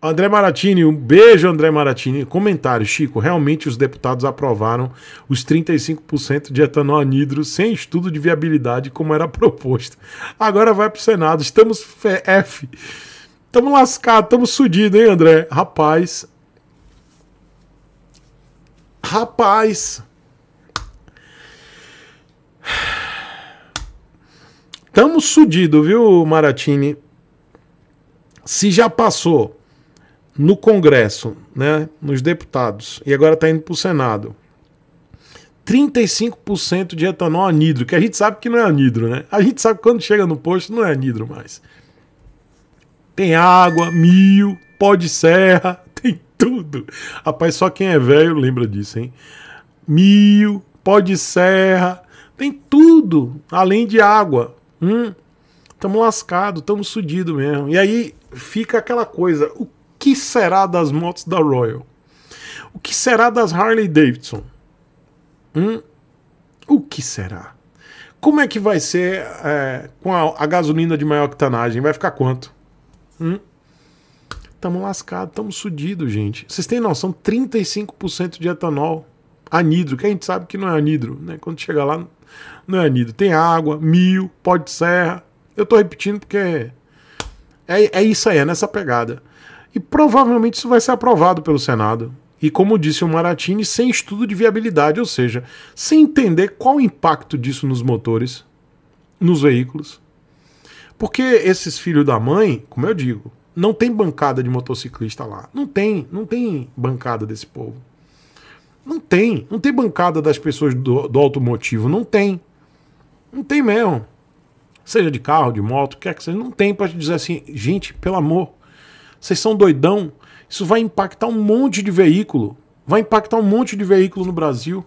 André Maratini, um beijo, André Maratini. Comentário, Chico, realmente os deputados aprovaram os 35% de etanol anidro sem estudo de viabilidade, como era proposto. Agora vai pro Senado, estamos F. Estamos lascados, estamos sudidos, hein, André? Rapaz. Rapaz. Estamos sudidos, viu, Maratini? Se já passou no Congresso, né, nos deputados, e agora está indo para o Senado, 35% de etanol anidro, que a gente sabe que não é anidro, né? A gente sabe que quando chega no posto não é anidro mais. Tem água, mil, pó de serra, tem tudo. Rapaz, só quem é velho lembra disso, hein? Mil, pó de serra, tem tudo, além de água. Hum, tamo lascado, tamo sudido mesmo. E aí fica aquela coisa, o que será das motos da Royal? O que será das Harley Davidson? Hum? O que será? Como é que vai ser é, com a, a, gasolina de maior octanagem? Vai ficar quanto? Hum? Tamo lascado, tamo sudido, gente. Vocês têm noção? 35% de etanol anidro, que a gente sabe que não é anidro, né? Quando chega lá, não é anidro. Tem água, mil, pó de serra. Eu tô repetindo porque é, é, é isso aí, é nessa pegada e provavelmente isso vai ser aprovado pelo Senado. E como disse o Maratini, sem estudo de viabilidade, ou seja, sem entender qual o impacto disso nos motores, nos veículos. Porque esses filhos da mãe, como eu digo, não tem bancada de motociclista lá. Não tem, não tem bancada desse povo. Não tem, não tem bancada das pessoas do, do automotivo, não tem. Não tem mesmo. Seja de carro, de moto, quer é que seja, não tem para dizer assim, gente, pelo amor, vocês são doidão. Isso vai impactar um monte de veículo. Vai impactar um monte de veículo no Brasil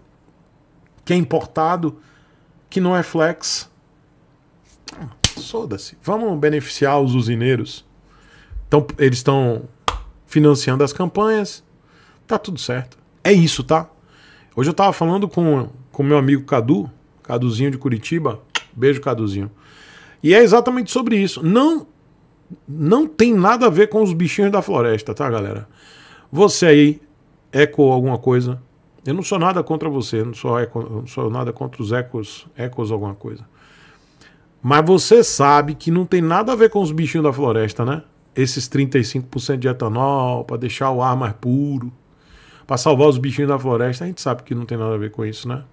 que é importado, que não é flex. Ah, Soda-se. Vamos beneficiar os usineiros. Então, eles estão financiando as campanhas. Tá tudo certo. É isso, tá? Hoje eu tava falando com com meu amigo Cadu, Caduzinho de Curitiba. Beijo, Caduzinho. E é exatamente sobre isso. Não não tem nada a ver com os bichinhos da floresta, tá, galera? Você aí eco alguma coisa. Eu não sou nada contra você, não sou, eco, não sou nada contra os ecos, ecos alguma coisa. Mas você sabe que não tem nada a ver com os bichinhos da floresta, né? Esses 35% de etanol para deixar o ar mais puro, para salvar os bichinhos da floresta, a gente sabe que não tem nada a ver com isso, né?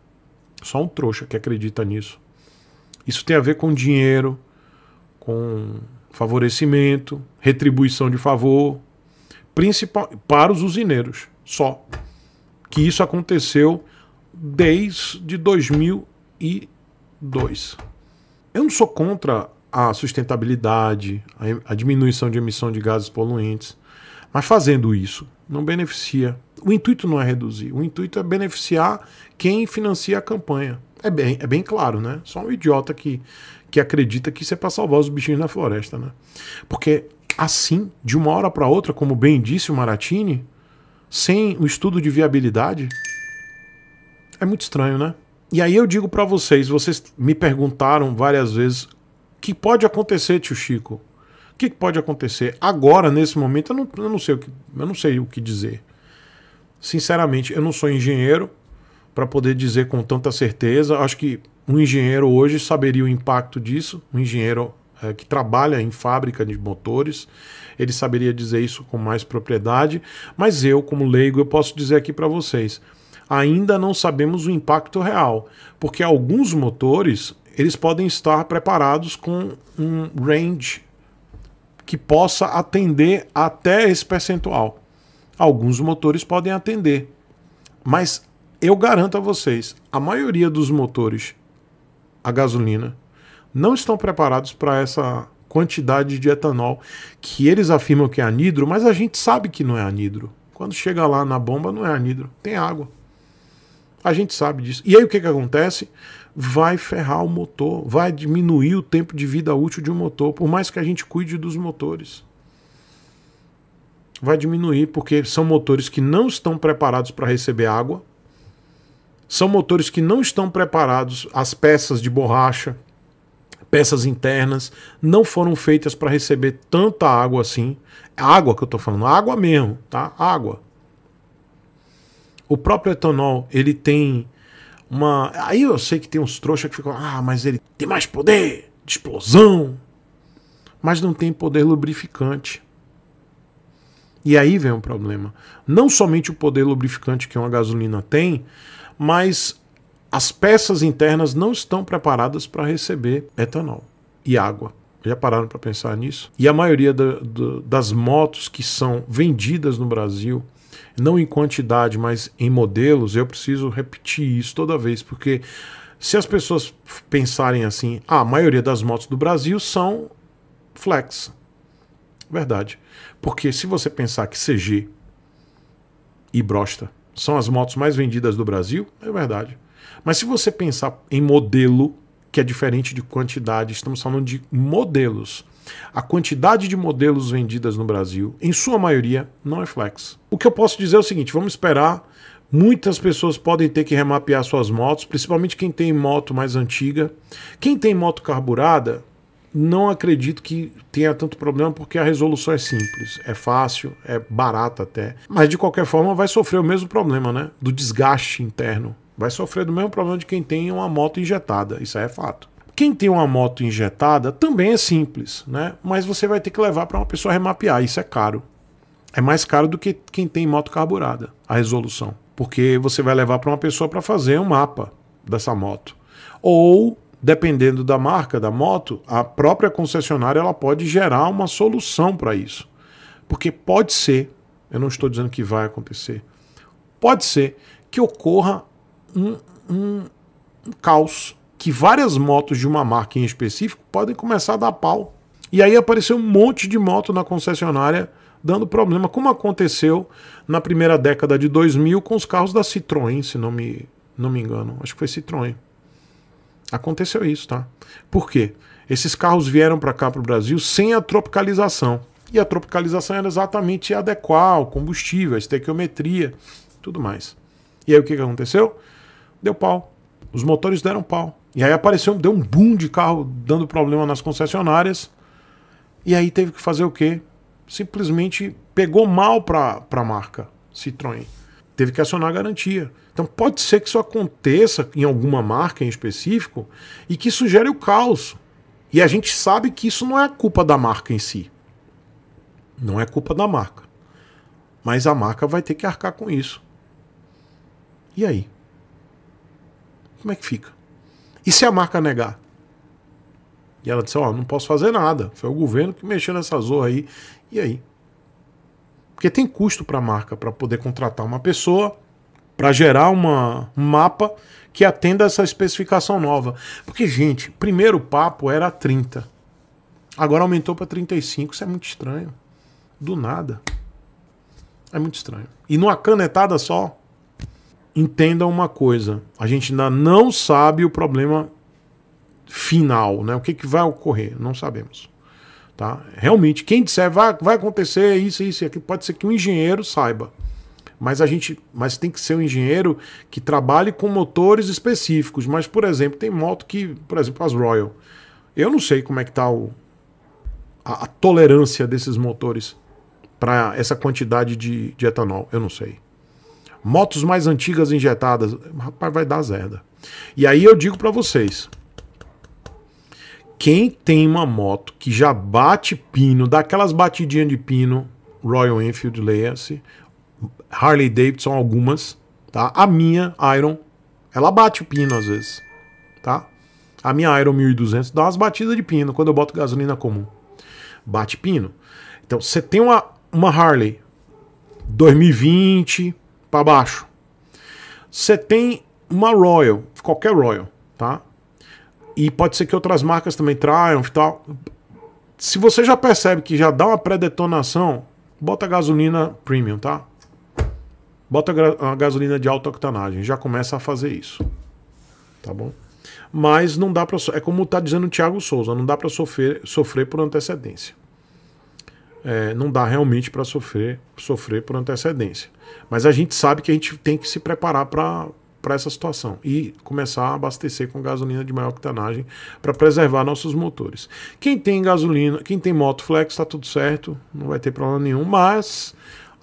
Só um trouxa que acredita nisso. Isso tem a ver com dinheiro, com favorecimento, retribuição de favor, principal para os usineiros só. Que isso aconteceu desde 2002. Eu não sou contra a sustentabilidade, a, diminuição de emissão de gases poluentes, mas fazendo isso não beneficia. O intuito não é reduzir, o intuito é beneficiar quem financia a campanha. É bem, é bem claro, né? Só um idiota que que acredita que isso é para salvar os bichinhos na floresta, né? Porque assim, de uma hora para outra, como bem disse o Maratini, sem o estudo de viabilidade, é muito estranho, né? E aí eu digo para vocês, vocês me perguntaram várias vezes, o que pode acontecer, tio Chico? O que pode acontecer? Agora, nesse momento, eu não, eu não sei o que, eu não sei o que dizer. Sinceramente, eu não sou engenheiro para poder dizer com tanta certeza. Acho que um engenheiro hoje saberia o impacto disso, um engenheiro é, que trabalha em fábrica de motores, ele saberia dizer isso com mais propriedade, mas eu, como leigo, eu posso dizer aqui para vocês, ainda não sabemos o impacto real, porque alguns motores eles podem estar preparados com um range que possa atender até esse percentual. Alguns motores podem atender, mas eu garanto a vocês, a maioria dos motores a gasolina, não estão preparados para essa quantidade de etanol que eles afirmam que é anidro, mas a gente sabe que não é anidro. Quando chega lá na bomba, não é anidro, tem água. A gente sabe disso. E aí o que, que acontece? Vai ferrar o motor, vai diminuir o tempo de vida útil de um motor, por mais que a gente cuide dos motores. Vai diminuir, porque são motores que não estão preparados para receber água, são motores que não estão preparados, as peças de borracha, peças internas, não foram feitas para receber tanta água assim. É água que eu estou falando, água mesmo, tá? Água. O próprio etanol, ele tem uma. Aí eu sei que tem uns trouxas que ficam, ah, mas ele tem mais poder de explosão, mas não tem poder lubrificante. E aí vem um problema. Não somente o poder lubrificante que uma gasolina tem, mas as peças internas não estão preparadas para receber etanol e água. Já pararam para pensar nisso? E a maioria da, das motos que são vendidas no Brasil, não em quantidade, mas em modelos, eu preciso repetir isso toda vez, porque se as pessoas pensarem assim, ah, a maioria das motos do Brasil são flex. Verdade. Porque se você pensar que CG e brosta são as motos mais vendidas do Brasil, é verdade. Mas se você pensar em modelo, que é diferente de quantidade, estamos falando de modelos. A quantidade de modelos vendidas no Brasil, em sua maioria, não é flex. O que eu posso dizer é o seguinte: vamos esperar. Muitas pessoas podem ter que remapear suas motos, principalmente quem tem moto mais antiga. Quem tem moto carburada, não acredito que tenha tanto problema porque a resolução é simples, é fácil, é barata até. Mas de qualquer forma vai sofrer o mesmo problema, né? Do desgaste interno. Vai sofrer do mesmo problema de quem tem uma moto injetada, isso aí é fato. Quem tem uma moto injetada também é simples, né? Mas você vai ter que levar para uma pessoa remapear, isso é caro. É mais caro do que quem tem moto carburada, a resolução. Porque você vai levar para uma pessoa para fazer um mapa dessa moto. Ou dependendo da marca da moto, a própria concessionária ela pode gerar uma solução para isso. Porque pode ser, eu não estou dizendo que vai acontecer, pode ser que ocorra um, um, um caos, que várias motos de uma marca em específico podem começar a dar pau. E aí apareceu um monte de moto na concessionária dando problema, como aconteceu na primeira década de 2000 com os carros da Citroën, se não me, não me engano. Acho que foi Citroën. Aconteceu isso, tá? Por quê? Esses carros vieram para cá, para o Brasil, sem a tropicalização. E a tropicalização era exatamente adequar ao combustível, a estequiometria, tudo mais. E aí o que, que aconteceu? Deu pau. Os motores deram pau. E aí apareceu, deu um boom de carro dando problema nas concessionárias. E aí teve que fazer o quê? Simplesmente pegou mal para a marca Citroën. Teve que acionar a garantia. Então pode ser que isso aconteça em alguma marca em específico e que isso gere o caos. E a gente sabe que isso não é a culpa da marca em si. Não é culpa da marca. Mas a marca vai ter que arcar com isso. E aí? Como é que fica? E se a marca negar? E ela disse: Ó, oh, não posso fazer nada. Foi o governo que mexeu nessa zorra aí. E aí? Porque tem custo para a marca para poder contratar uma pessoa, para gerar uma, um mapa que atenda essa especificação nova. Porque, gente, primeiro papo era 30. Agora aumentou para 35, isso é muito estranho. Do nada. É muito estranho. E numa canetada só, entenda uma coisa: a gente ainda não sabe o problema final, né? O que, que vai ocorrer, não sabemos. Tá? Realmente, quem disser vai, vai acontecer isso, isso e aquilo, pode ser que um engenheiro saiba mas a gente mas tem que ser um engenheiro que trabalhe com motores específicos mas por exemplo tem moto que por exemplo as Royal eu não sei como é que tá o, a, a, tolerância desses motores para essa quantidade de, de, etanol eu não sei motos mais antigas injetadas rapaz vai dar zerda e aí eu digo para vocês quem tem uma moto que já bate pino, daquelas batidinhas de pino, Royal Enfield, leia-se, Harley Davidson, algumas, tá? A minha Iron, ela bate o pino às vezes, tá? A minha Iron 1200 dá umas batidas de pino quando eu boto gasolina comum. Bate pino. Então, você tem uma, uma Harley 2020 para baixo. Você tem uma Royal, qualquer Royal, tá? E pode ser que outras marcas também, Triumph e tal. Se você já percebe que já dá uma pré-detonação, bota gasolina premium, tá? Bota a gasolina de alta octanagem, já começa a fazer isso. Tá bom? Mas não dá para é como está dizendo o Thiago Souza, não dá para sofrer, sofrer por antecedência. É, não dá realmente para sofrer, sofrer por antecedência. Mas a gente sabe que a gente tem que se preparar para para essa situação e começar a abastecer com gasolina de maior octanagem para preservar nossos motores. Quem tem gasolina, quem tem moto flex está tudo certo, não vai ter problema nenhum, mas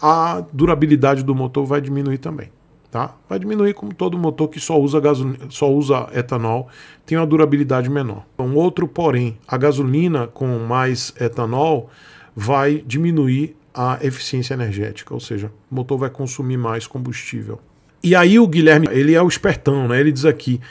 a durabilidade do motor vai diminuir também. Tá? Vai diminuir como todo motor que só usa, gasolina, só usa etanol tem uma durabilidade menor. Um outro porém, a gasolina com mais etanol vai diminuir a eficiência energética, ou seja, o motor vai consumir mais combustível. E aí o Guilherme, ele é o espertão, né? Ele diz aqui,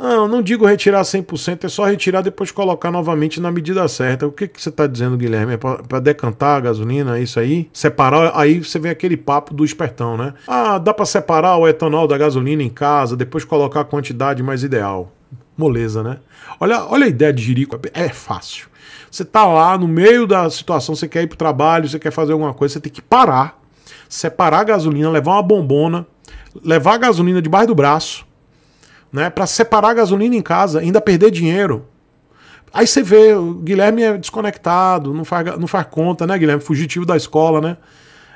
ah, não digo retirar 100%, é só retirar depois colocar novamente na medida certa. O que, que você está dizendo, Guilherme? É para decantar a gasolina, é isso aí? Separar, aí você vem aquele papo do espertão, né? Ah, dá para separar o etanol da gasolina em casa, depois colocar a quantidade mais ideal. Moleza, né? Olha, olha a ideia de jirico, é fácil. Você tá lá no meio da situação, você quer ir o trabalho, você quer fazer alguma coisa, você tem que parar, separar a gasolina, levar uma bombona, levar a gasolina debaixo do braço, né, para separar gasolina em casa, ainda perder dinheiro. Aí você vê, o Guilherme é desconectado, não faz, não faz conta, né, Guilherme? Fugitivo da escola, né?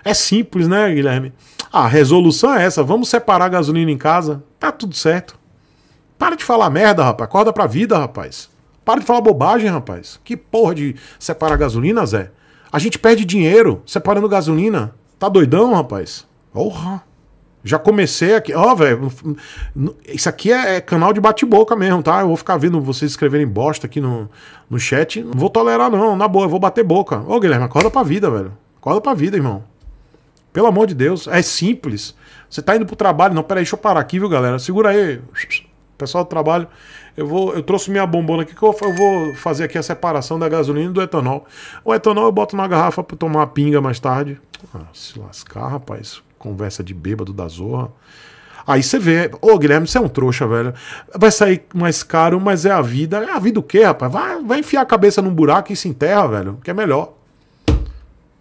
É simples, né, Guilherme? Ah, a resolução é essa: vamos separar gasolina em casa, tá tudo certo. Para de falar merda, rapaz. Acorda pra vida, rapaz. Para de falar bobagem, rapaz. Que porra de separar gasolina, Zé? A gente perde dinheiro separando gasolina. Tá doidão, rapaz? Porra! Já comecei aqui. Ó, oh, velho, isso aqui é, é canal de bate-boca mesmo, tá? Eu vou ficar vendo vocês escreverem bosta aqui no, no chat. Não vou tolerar, não. Na boa, eu vou bater boca. Ô, Guilherme, acorda pra vida, velho. Acorda pra vida, irmão. Pelo amor de Deus. É simples. Você tá indo pro trabalho. Não, peraí, deixa eu parar aqui, viu, galera? Segura aí. Pessoal do trabalho, eu vou, eu trouxe minha bombona aqui que eu, eu vou fazer aqui a separação da gasolina e do etanol. O etanol eu boto na garrafa para tomar pinga mais tarde. Ah, se lascar, rapaz. Conversa de bêbado da zorra. Aí você vê, ô Guilherme, você é um trouxa, velho. Vai sair mais caro, mas é a vida. É a vida o quê, rapaz? Vai, vai enfiar a cabeça num buraco e se enterra, velho. Que é melhor.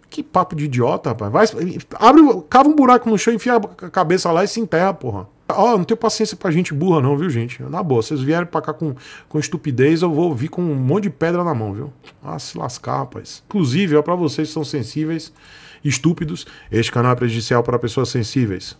Que papo de idiota, rapaz. Vai, abre, cava um buraco no chão, enfia a cabeça lá e se enterra, porra. Ó, oh, não tenho paciência pra gente burra, não, viu, gente? Na boa, vocês vierem pra cá com, com estupidez, eu vou vir com um monte de pedra na mão, viu? Ah, se lascar, rapaz. Inclusive, ó, pra vocês que são sensíveis, estúpidos, este canal é prejudicial para pessoas sensíveis.